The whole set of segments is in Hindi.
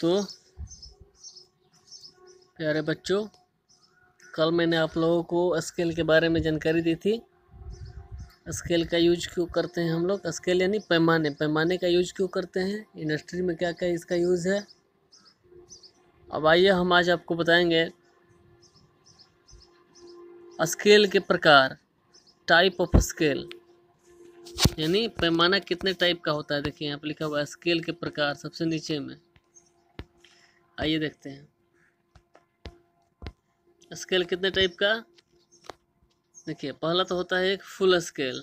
तो प्यारे बच्चों कल मैंने आप लोगों को स्केल के बारे में जानकारी दी थी स्केल का यूज क्यों करते हैं हम लोग स्केल यानी पैमाने पैमाने का यूज क्यों करते हैं इंडस्ट्री में क्या क्या इसका यूज़ है अब आइए हम आज आपको बताएंगे स्केल के प्रकार टाइप ऑफ स्केल यानी पैमाना कितने टाइप का होता है देखिए यहाँ पर लिखा हुआ है स्केल के प्रकार सबसे नीचे में आइए देखते हैं स्केल कितने टाइप का देखिए पहला तो होता है एक फुल स्केल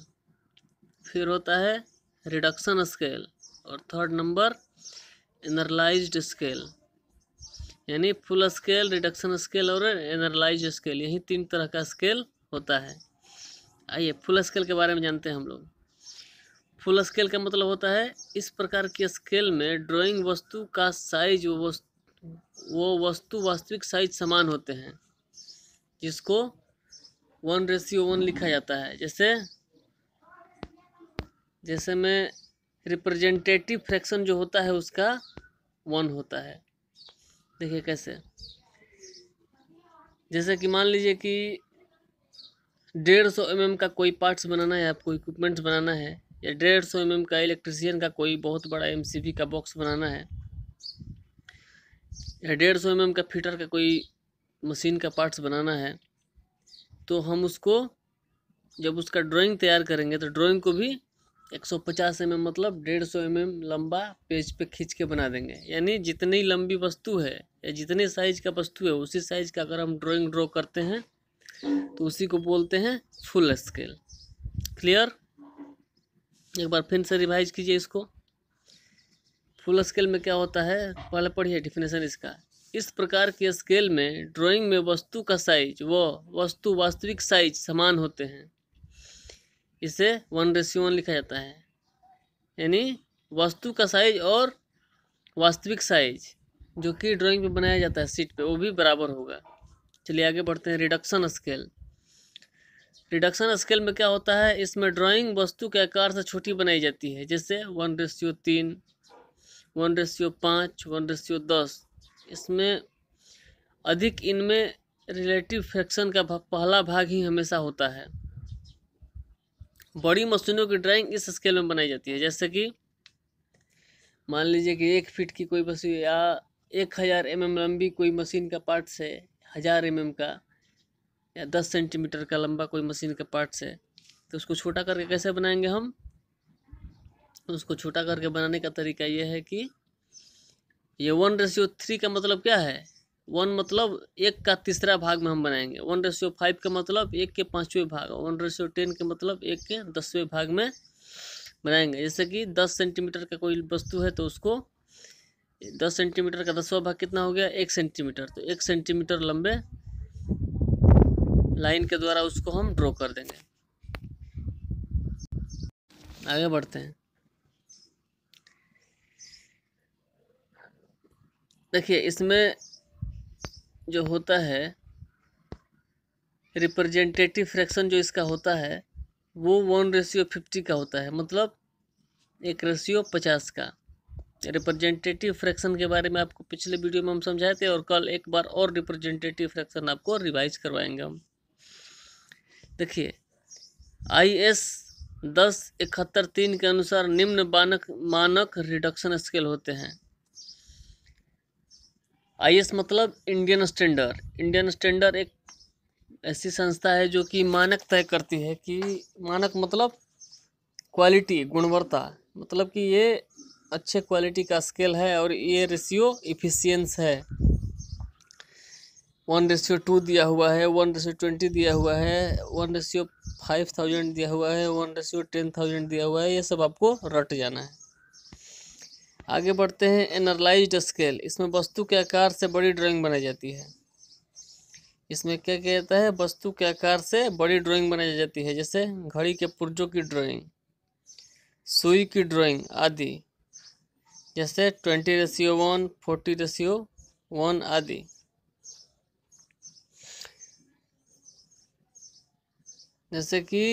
फिर होता है रिडक्शन स्केल और थर्ड नंबर एनरलाइज्ड स्केल यानी फुल स्केल रिडक्शन स्केल और एनरलाइज स्केल यही तीन तरह का स्केल होता है आइए फुल स्केल के बारे में जानते हैं हम लोग फुल स्केल का मतलब होता है इस प्रकार की स्केल में ड्राइंग वस्तु का साइज वो वस्तु वो वस्तु वास्तविक साइज समान होते हैं जिसको वन रेशियो वन लिखा जाता है जैसे जैसे में रिप्रेजेंटेटिव फ्रैक्शन जो होता है उसका वन होता है देखिए कैसे जैसे कि मान लीजिए कि डेढ़ सौ एम का कोई पार्ट्स बनाना है आपको इक्विपमेंट्स बनाना है या डेढ़ सौ एम का इलेक्ट्रिसियन का कोई बहुत बड़ा एम का बॉक्स बनाना है या डेढ़ सौ एम का फीटर का कोई मशीन का पार्ट्स बनाना है तो हम उसको जब उसका ड्राइंग तैयार करेंगे तो ड्राइंग को भी 150 एम mm मतलब 150 एम mm लंबा पेज पे खींच के बना देंगे यानी जितनी लंबी वस्तु है या जितने साइज का वस्तु है उसी साइज का अगर हम ड्राइंग ड्रॉ करते हैं तो उसी को बोलते हैं फुल स्केल क्लियर एक बार फिर से रिवाइज कीजिए इसको फुल स्केल में क्या होता है पहले पढ़िए डिफिनेशन इसका इस प्रकार के स्केल में ड्राइंग में वस्तु का साइज व वस्तु वास्तविक साइज समान होते हैं इसे वन रेशियो वन लिखा जाता है यानी वस्तु का साइज और वास्तविक साइज जो कि ड्राइंग में बनाया जाता है सीट पे वो भी बराबर होगा चलिए आगे बढ़ते हैं रिडक्शन स्केल रिडक्शन स्केल में क्या होता है इसमें ड्राइंग वस्तु के आकार से छोटी बनाई जाती है जैसे वन रेशियो तीन वन रेशियो पाँच वन रेशियो दस इसमें अधिक इनमें रिलेटिव फ्रैक्शन का पहला भाग ही हमेशा होता है बड़ी मशीनों की ड्राइंग इस स्केल में बनाई जाती है जैसे कि मान लीजिए कि एक फीट की कोई मशीन या एक हज़ार एम एम लंबी कोई मशीन का पार्ट है हज़ार एम एम का या दस सेंटीमीटर का लंबा कोई मशीन का पार्ट है तो उसको छोटा करके कैसे बनाएंगे हम उसको छोटा करके बनाने का तरीका यह है कि ये वन रेशियो थ्री का मतलब क्या है वन मतलब एक का तीसरा भाग में हम बनाएंगे वन रेशियो फाइव का मतलब एक के पाँचवें भाग वन रेशियो टेन के मतलब एक के दसवें भाग में बनाएंगे जैसे कि दस सेंटीमीटर का कोई वस्तु है तो उसको दस सेंटीमीटर का दसवा भाग कितना हो गया एक सेंटीमीटर तो एक सेंटीमीटर लंबे लाइन के द्वारा उसको हम ड्रॉ कर देंगे आगे बढ़ते हैं देखिए इसमें जो होता है रिप्रेजेंटेटिव फ्रैक्शन जो इसका होता है वो वन रेशियो फिफ्टी का होता है मतलब एक रेशियो पचास का रिप्रेजेंटेटिव फ्रैक्शन के बारे में आपको पिछले वीडियो में हम समझाए थे और कल एक बार और रिप्रेजेंटेटिव फ्रैक्शन आपको रिवाइज करवाएंगे हम देखिए आई एस दस इकहत्तर तीन के अनुसार निम्न मानक मानक रिडक्शन स्केल होते हैं आई मतलब इंडियन स्टैंडर्ड इंडियन स्टैंडर्ड एक ऐसी संस्था है जो कि मानक तय करती है कि मानक मतलब क्वालिटी गुणवत्ता मतलब कि ये अच्छे क्वालिटी का स्केल है और ये रेशियो इफिशियंस है वन रेशियो टू दिया हुआ है वन रेशियो ट्वेंटी दिया हुआ है वन रेशियो फाइव थाउजेंड दिया हुआ है वन रेशियो टेन थाउजेंड दिया हुआ है ये सब आपको रट जाना है आगे बढ़ते हैं एनरलाइज स्केल इसमें वस्तु के आकार से बड़ी ड्राइंग बनाई जाती है इसमें क्या क्या जाता है वस्तु के आकार से बड़ी ड्राइंग बनाई जाती है जैसे घड़ी के पुर्जों की ड्राइंग सुई की ड्राइंग आदि जैसे twenty ratio one forty ratio one आदि जैसे कि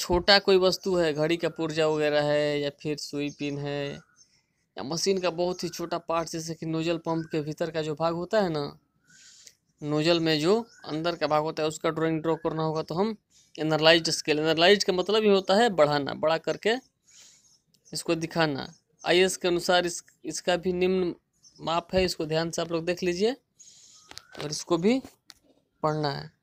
छोटा कोई वस्तु है घड़ी का पुर्जा वगैरह है या फिर सुई पिन है या मशीन का बहुत ही छोटा पार्ट जैसे कि नोजल पंप के भीतर का जो भाग होता है ना नोजल में जो अंदर का भाग होता है उसका ड्राइंग ड्रॉ करना होगा तो हम एनरलाइज स्केल एनरलाइज का मतलब ये होता है बढ़ाना बढ़ा करके इसको दिखाना आई के अनुसार इस इसका भी निम्न माप है इसको ध्यान से आप लोग देख लीजिए और इसको भी पढ़ना है